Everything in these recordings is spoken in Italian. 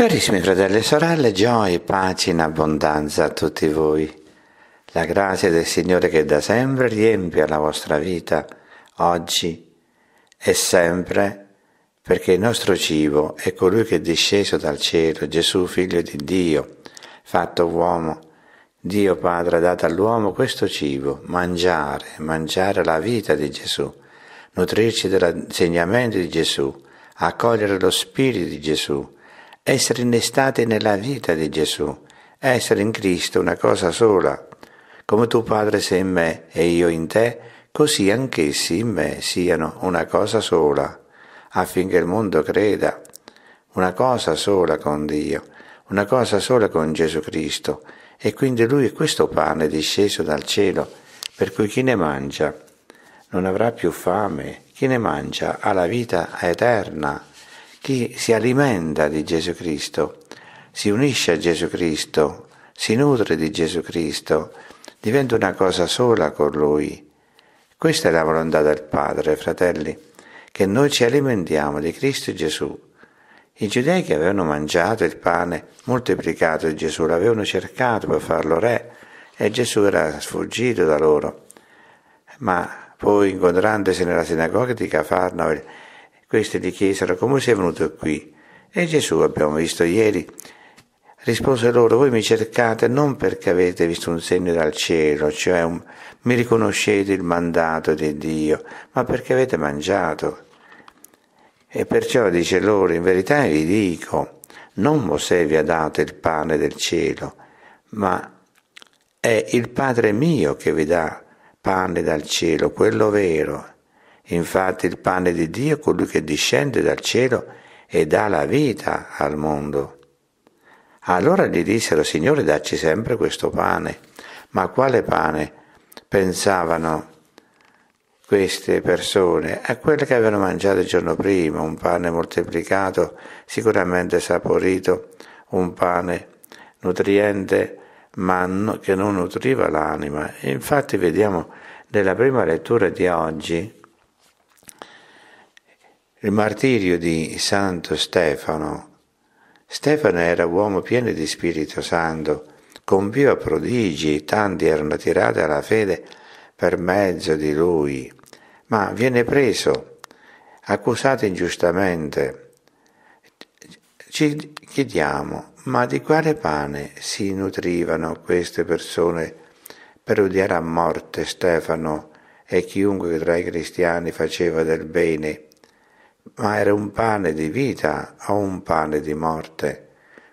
Carissimi fratelli e sorelle, gioia e pace in abbondanza a tutti voi. La grazia del Signore che da sempre riempie la vostra vita, oggi e sempre, perché il nostro cibo è colui che è disceso dal cielo, Gesù figlio di Dio, fatto uomo. Dio Padre ha dato all'uomo questo cibo, mangiare, mangiare la vita di Gesù, nutrirci dell'insegnamento di Gesù, accogliere lo Spirito di Gesù, essere innestati nella vita di Gesù, essere in Cristo una cosa sola. Come tuo Padre sei in me e io in te, così anch'essi in me siano una cosa sola, affinché il mondo creda. Una cosa sola con Dio, una cosa sola con Gesù Cristo, e quindi lui è questo pane disceso dal cielo, per cui chi ne mangia non avrà più fame, chi ne mangia ha la vita eterna. Chi si alimenta di Gesù Cristo, si unisce a Gesù Cristo, si nutre di Gesù Cristo, diventa una cosa sola con Lui. Questa è la volontà del Padre, fratelli, che noi ci alimentiamo di Cristo Gesù. I giudei che avevano mangiato il pane moltiplicato di Gesù l'avevano cercato per farlo re e Gesù era sfuggito da loro. Ma poi incontrandosi nella sinagoga di Cafarnao questi gli chiesero come sei venuto qui. E Gesù, abbiamo visto ieri, rispose loro, voi mi cercate non perché avete visto un segno dal cielo, cioè un, mi riconoscete il mandato di Dio, ma perché avete mangiato. E perciò dice loro, in verità vi dico, non Mosè vi ha dato il pane del cielo, ma è il Padre mio che vi dà pane dal cielo, quello vero. Infatti il pane di Dio è colui che discende dal cielo e dà la vita al mondo. Allora gli dissero, Signore, dacci sempre questo pane. Ma quale pane? Pensavano queste persone a quelle che avevano mangiato il giorno prima, un pane moltiplicato, sicuramente saporito, un pane nutriente, ma che non nutriva l'anima. Infatti vediamo nella prima lettura di oggi il martirio di Santo Stefano. Stefano era uomo pieno di Spirito Santo, compiva prodigi, tanti erano tirati alla fede per mezzo di lui, ma viene preso, accusato ingiustamente. Ci chiediamo, ma di quale pane si nutrivano queste persone per odiare a morte Stefano e chiunque tra i cristiani faceva del bene? ma era un pane di vita o un pane di morte?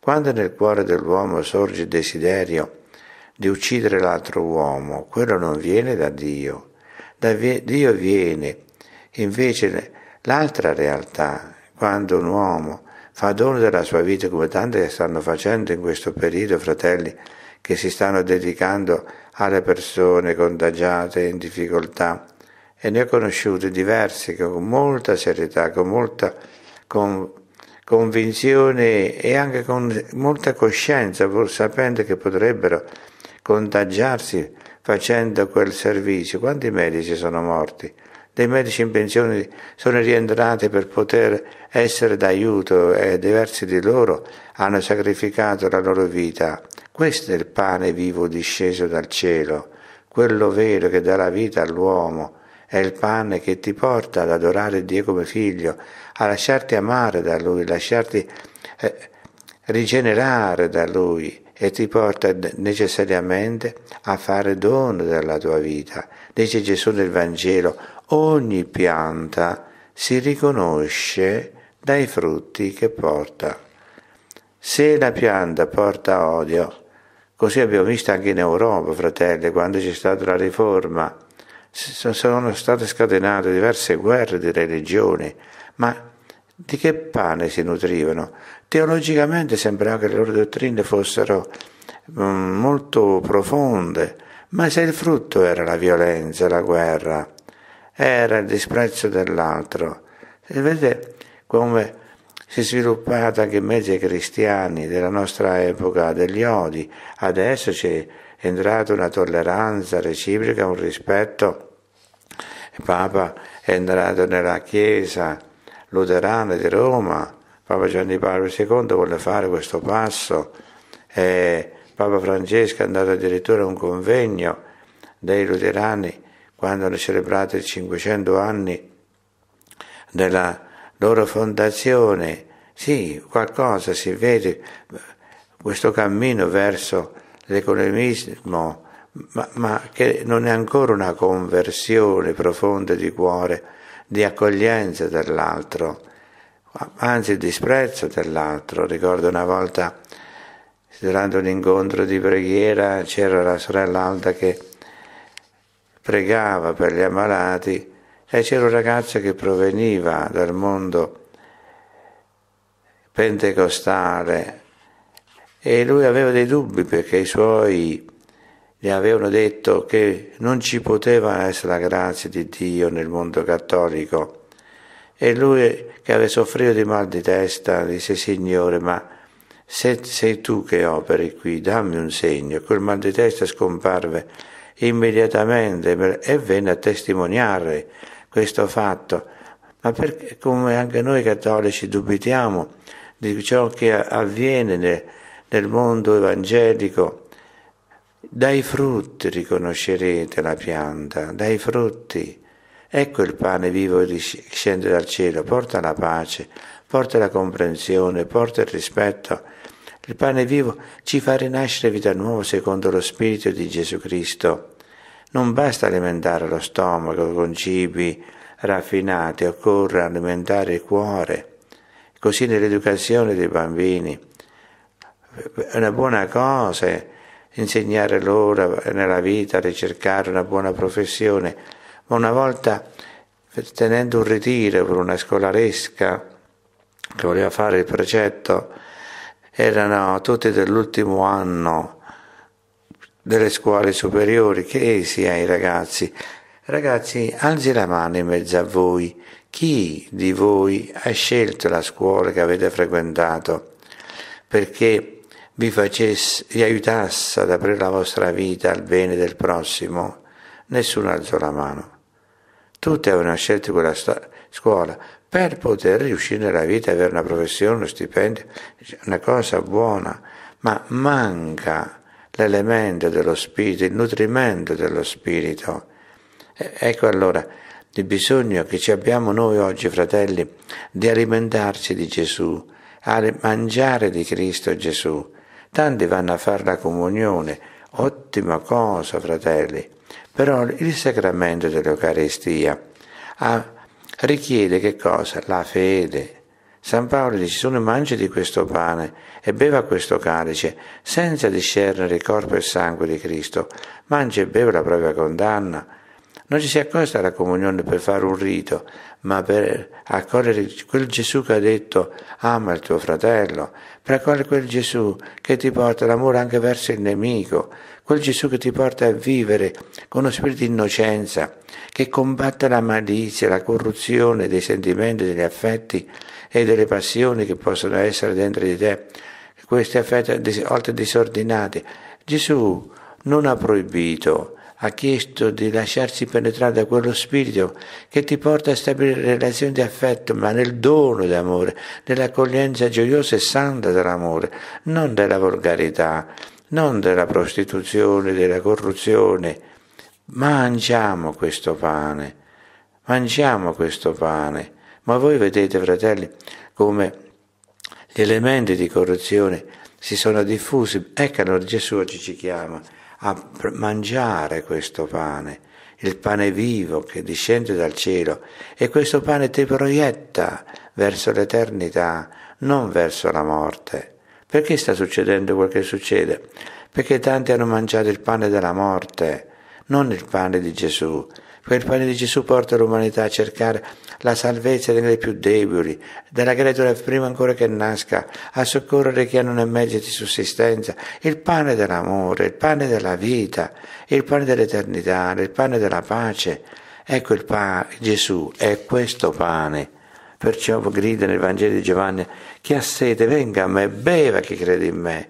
Quando nel cuore dell'uomo sorge il desiderio di uccidere l'altro uomo, quello non viene da Dio. Da Dio viene invece l'altra realtà, quando un uomo fa dono della sua vita come tanti stanno facendo in questo periodo, fratelli, che si stanno dedicando alle persone contagiate in difficoltà, e ne ho conosciuti diversi con molta serietà, con molta con convinzione e anche con molta coscienza, pur sapendo che potrebbero contagiarsi facendo quel servizio. Quanti medici sono morti? Dei medici in pensione sono rientrati per poter essere d'aiuto e diversi di loro hanno sacrificato la loro vita. Questo è il pane vivo disceso dal cielo, quello vero che dà la vita all'uomo è il pane che ti porta ad adorare Dio come figlio, a lasciarti amare da Lui, lasciarti eh, rigenerare da Lui e ti porta necessariamente a fare dono della tua vita. Dice Gesù nel Vangelo, ogni pianta si riconosce dai frutti che porta. Se la pianta porta odio, così abbiamo visto anche in Europa, fratelli, quando c'è stata la riforma, sono state scatenate diverse guerre di religioni, ma di che pane si nutrivano? Teologicamente sembrava che le loro dottrine fossero mm, molto profonde, ma se il frutto era la violenza, la guerra, era il disprezzo dell'altro, vedete come si è sviluppata anche in mezzo ai cristiani della nostra epoca degli odi adesso c'è entrata una tolleranza reciproca, un rispetto. Il Papa è entrato nella Chiesa luterana di Roma, Papa Gianni Paolo II vuole fare questo passo, e Papa Francesco è andato addirittura a un convegno dei luterani quando hanno celebrato i 500 anni della loro fondazione, sì, qualcosa si vede, questo cammino verso l'economismo, ma, ma, che non è ancora una conversione profonda di cuore, di accoglienza dell'altro, anzi disprezzo dell'altro. Ricordo una volta, durante un incontro di preghiera, c'era la sorella Alda che pregava per gli ammalati e c'era un ragazzo che proveniva dal mondo pentecostale e lui aveva dei dubbi perché i suoi gli avevano detto che non ci poteva essere la grazia di Dio nel mondo cattolico. E lui che aveva soffrito di mal di testa disse Signore, ma se sei tu che operi qui, dammi un segno. Quel mal di testa scomparve immediatamente e venne a testimoniare questo fatto, ma perché come anche noi cattolici dubitiamo di ciò che avviene nel, nel mondo evangelico, dai frutti riconoscerete la pianta, dai frutti. Ecco il pane vivo che scende dal cielo, porta la pace, porta la comprensione, porta il rispetto. Il pane vivo ci fa rinascere vita nuova secondo lo Spirito di Gesù Cristo. Non basta alimentare lo stomaco con cibi raffinati, occorre alimentare il cuore. Così nell'educazione dei bambini. è Una buona cosa insegnare loro nella vita a ricercare una buona professione, ma una volta tenendo un ritiro per una scolaresca che voleva fare il precetto, erano tutti dell'ultimo anno delle scuole superiori, che sia ai ragazzi. Ragazzi, alzi la mano in mezzo a voi. Chi di voi ha scelto la scuola che avete frequentato perché vi, facesse, vi aiutasse ad aprire la vostra vita al bene del prossimo? Nessuno alzò la mano. Tutti avevano scelto quella scuola per poter riuscire nella vita, avere una professione, uno stipendio, una cosa buona, ma manca l'elemento dello spirito, il nutrimento dello spirito. E- ecco allora il bisogno che ci abbiamo noi oggi, fratelli, di alimentarci di Gesù, a mangiare di Cristo Gesù. Tanti vanno a fare la comunione, ottima cosa, fratelli, però il sacramento dell'Eucaristia ah, richiede che cosa? La fede, San Paolo dice, sono mangi di questo pane e beva questo calice, senza discernere il corpo e il sangue di Cristo, mangia e beve la propria condanna. Non ci si accosta alla comunione per fare un rito, ma per accogliere quel Gesù che ha detto ama il tuo fratello, per accogliere quel Gesù che ti porta l'amore anche verso il nemico, quel Gesù che ti porta a vivere con uno spirito di innocenza, che combatte la malizia, la corruzione dei sentimenti, degli affetti e delle passioni che possono essere dentro di te, questi affetti a volte disordinati. Gesù non ha proibito, ha chiesto di lasciarsi penetrare da quello spirito che ti porta a stabilire relazioni di affetto, ma nel dono d'amore, nell'accoglienza gioiosa e santa dell'amore, non della volgarità non della prostituzione, della corruzione. Mangiamo questo pane, mangiamo questo pane. Ma voi vedete, fratelli, come gli elementi di corruzione si sono diffusi. Ecco allora Gesù oggi ci chiama a mangiare questo pane, il pane vivo che discende dal cielo e questo pane ti proietta verso l'eternità, non verso la morte. Perché sta succedendo quel che succede? Perché tanti hanno mangiato il pane della morte, non il pane di Gesù. Quel pane di Gesù porta l'umanità a cercare la salvezza delle più deboli, della creatura prima ancora che nasca, a soccorrere chi non è mezzo di sussistenza, il pane dell'amore, il pane della vita, il pane dell'eternità, il pane della pace. Ecco il pane, Gesù è questo pane Perciò grida nel Vangelo di Giovanni, chi ha sete venga a me, beva chi crede in me.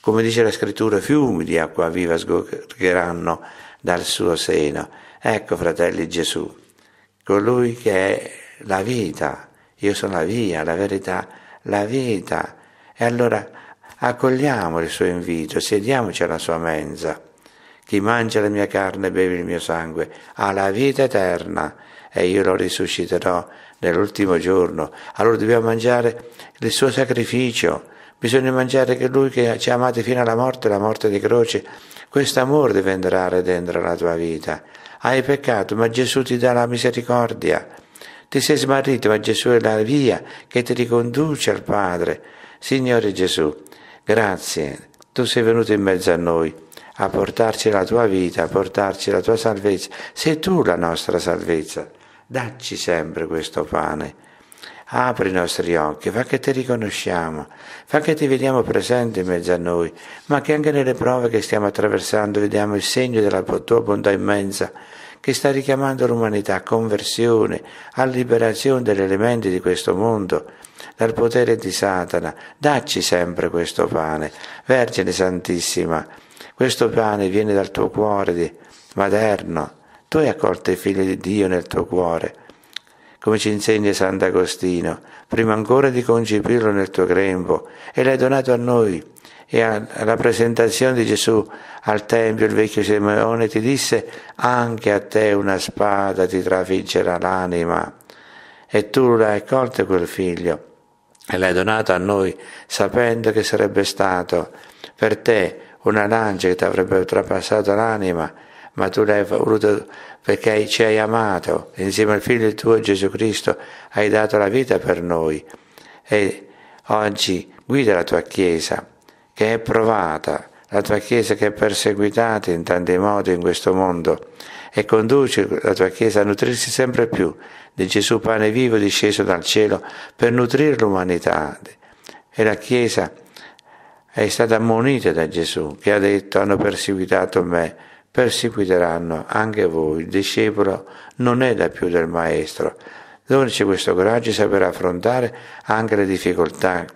Come dice la scrittura, fiumi di acqua viva sgorgeranno dal suo seno. Ecco, fratelli, Gesù, colui che è la vita. Io sono la via, la verità, la vita. E allora accogliamo il suo invito, sediamoci alla sua mensa. Chi mangia la mia carne e beve il mio sangue ha la vita eterna e io lo risusciterò nell'ultimo giorno. Allora dobbiamo mangiare il suo sacrificio. Bisogna mangiare che Lui che ci ha amati fino alla morte, la morte di croce, questo amore deve entrare dentro la tua vita. Hai peccato, ma Gesù ti dà la misericordia. Ti sei smarrito, ma Gesù è la via che ti riconduce al Padre. Signore Gesù, grazie, tu sei venuto in mezzo a noi a portarci la tua vita, a portarci la tua salvezza. Sei tu la nostra salvezza. Dacci sempre questo pane. Apri i nostri occhi, fa che ti riconosciamo, fa che ti vediamo presente in mezzo a noi, ma che anche nelle prove che stiamo attraversando vediamo il segno della tua bontà immensa che sta richiamando l'umanità a conversione, a liberazione degli elementi di questo mondo, dal potere di Satana. Dacci sempre questo pane, Vergine Santissima. Questo pane viene dal tuo cuore di materno tu hai accolto il figlio di Dio nel tuo cuore, come ci insegna Sant'Agostino, prima ancora di concepirlo nel tuo grembo, e l'hai donato a noi. E alla presentazione di Gesù al Tempio il vecchio Simeone ti disse, anche a te una spada ti trafiggerà l'anima. E tu l'hai accolto quel figlio e l'hai donato a noi, sapendo che sarebbe stato per te una lancia che ti avrebbe trapassato l'anima ma tu l'hai voluto perché ci hai amato, insieme al Figlio tuo Gesù Cristo hai dato la vita per noi e oggi guida la tua Chiesa che è provata, la tua Chiesa che è perseguitata in tanti modi in questo mondo e conduce la tua Chiesa a nutrirsi sempre più di Gesù pane vivo disceso dal cielo per nutrire l'umanità. E la Chiesa è stata ammonita da Gesù che ha detto hanno perseguitato me perseguiteranno anche voi. Il discepolo non è da più del maestro. Donici questo coraggio saprà affrontare anche le difficoltà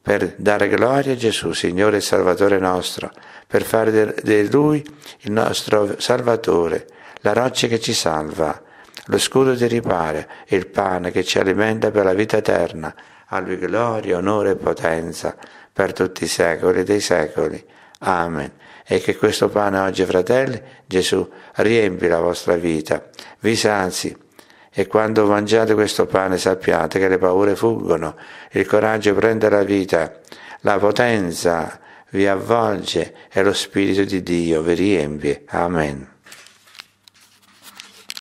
per dare gloria a Gesù, Signore e Salvatore nostro, per fare di Lui il nostro Salvatore, la roccia che ci salva, lo scudo di riparo, il pane che ci alimenta per la vita eterna. A Lui gloria, onore e potenza per tutti i secoli dei secoli. Amen. E che questo pane oggi, fratelli, Gesù, riempi la vostra vita, vi sanzi. E quando mangiate questo pane sappiate che le paure fuggono, il coraggio prende la vita, la potenza vi avvolge e lo Spirito di Dio vi riempie. Amen.